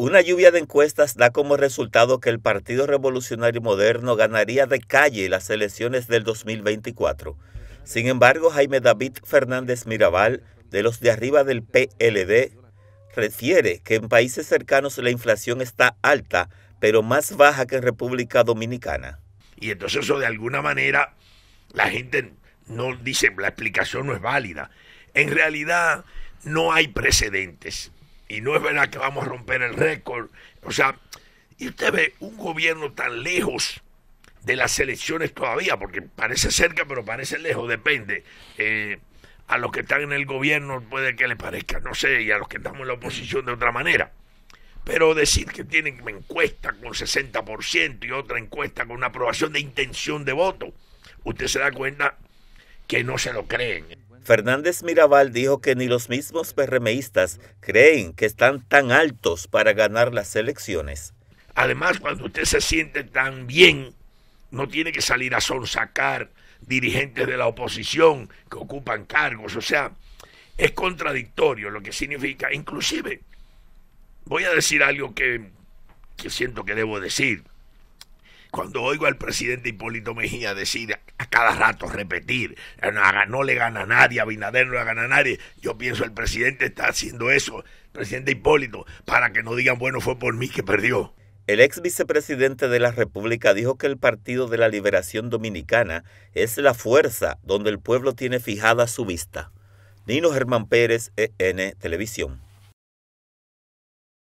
Una lluvia de encuestas da como resultado que el Partido Revolucionario Moderno ganaría de calle las elecciones del 2024. Sin embargo, Jaime David Fernández Mirabal, de los de arriba del PLD, refiere que en países cercanos la inflación está alta, pero más baja que en República Dominicana. Y entonces eso de alguna manera la gente no dice, la explicación no es válida. En realidad no hay precedentes y no es verdad que vamos a romper el récord. O sea, y usted ve un gobierno tan lejos de las elecciones todavía, porque parece cerca, pero parece lejos, depende. Eh, a los que están en el gobierno puede que le parezca, no sé, y a los que estamos en la oposición de otra manera. Pero decir que tienen una encuesta con 60% y otra encuesta con una aprobación de intención de voto, usted se da cuenta que no se lo creen. Fernández Mirabal dijo que ni los mismos PRMistas creen que están tan altos para ganar las elecciones. Además, cuando usted se siente tan bien, no tiene que salir a sonsacar dirigentes de la oposición que ocupan cargos. O sea, es contradictorio lo que significa. Inclusive, voy a decir algo que, que siento que debo decir. Cuando oigo al presidente Hipólito Mejía decir a cada rato, repetir, eh, no le gana a nadie, Abinader no le gana a nadie, yo pienso el presidente está haciendo eso, presidente Hipólito, para que no digan, bueno, fue por mí que perdió. El ex vicepresidente de la República dijo que el Partido de la Liberación Dominicana es la fuerza donde el pueblo tiene fijada su vista. Nino Germán Pérez, EN Televisión.